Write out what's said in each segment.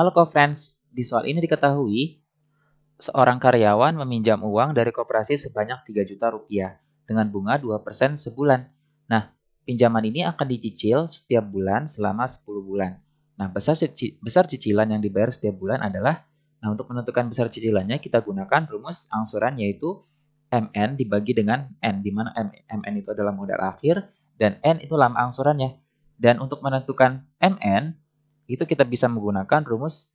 Halo co-friends, di soal ini diketahui seorang karyawan meminjam uang dari koperasi sebanyak 3 juta rupiah dengan bunga 2% sebulan. Nah, pinjaman ini akan dicicil setiap bulan selama 10 bulan. Nah, besar, besar cicilan yang dibayar setiap bulan adalah, nah untuk menentukan besar cicilannya kita gunakan rumus angsuran yaitu MN dibagi dengan N, di mana MN itu adalah modal akhir dan N itu lama angsurannya. Dan untuk menentukan MN, itu kita bisa menggunakan rumus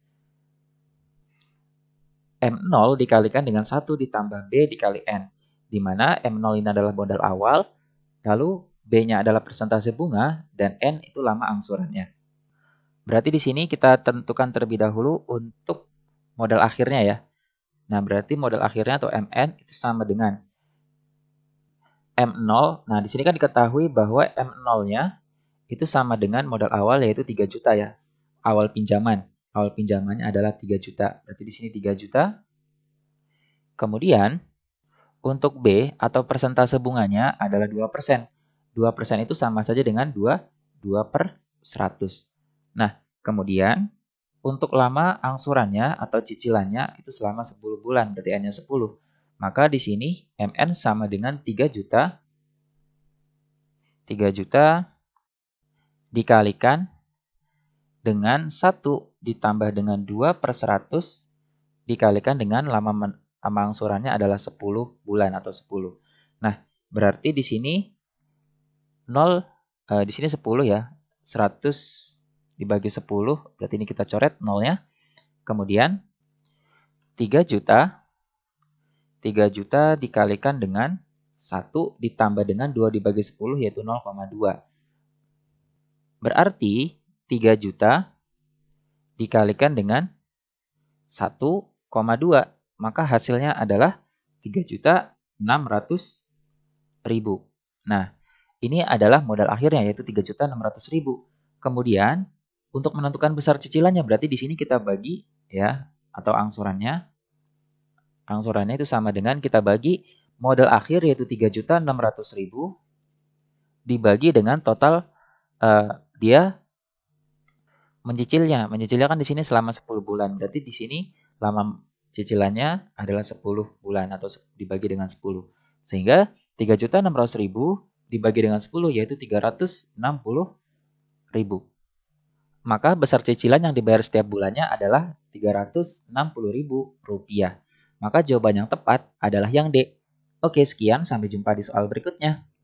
M0 dikalikan dengan 1 ditambah B dikali N. Di mana M0 ini adalah modal awal, lalu B-nya adalah persentase bunga, dan N itu lama angsurannya. Berarti di sini kita tentukan terlebih dahulu untuk modal akhirnya ya. Nah, berarti modal akhirnya atau MN itu sama dengan M0. Nah, di sini kan diketahui bahwa M0-nya itu sama dengan modal awal yaitu 3 juta ya awal pinjaman. Awal pinjamannya adalah 3 juta. Berarti di sini 3 juta. Kemudian untuk B atau persentase bunganya adalah 2%. 2% itu sama saja dengan 2, 2 per 100. Nah, kemudian untuk lama angsurannya atau cicilannya itu selama 10 bulan, berarti hanya 10. Maka di sini MN sama dengan 3 juta 3 juta dikalikan dengan 1 ditambah dengan 2 per 100 dikalikan dengan lama, men, lama angsurannya adalah 10 bulan atau 10. Nah, berarti di sini 0 eh, di sini 10 ya. 100 dibagi 10 berarti ini kita coret 0 nolnya. Kemudian 3 juta 3 juta dikalikan dengan 1 ditambah dengan 2 dibagi 10 yaitu 0,2. Berarti 3 juta dikalikan dengan 1,2 maka hasilnya adalah 3 juta 600 ribu. Nah, ini adalah modal akhirnya yaitu 3 juta 600 ribu. Kemudian untuk menentukan besar cicilannya berarti di sini kita bagi ya atau angsurannya. Angsurannya itu sama dengan kita bagi modal akhir yaitu 3 juta 600 ribu dibagi dengan total uh, dia mencicilnya. Mencicilnya kan di sini selama 10 bulan. Berarti di sini lama cicilannya adalah 10 bulan atau dibagi dengan 10. Sehingga 3.600.000 dibagi dengan 10 yaitu 360.000. Maka besar cicilan yang dibayar setiap bulannya adalah 360.000 rupiah. Maka jawaban yang tepat adalah yang D. Oke, sekian sampai jumpa di soal berikutnya.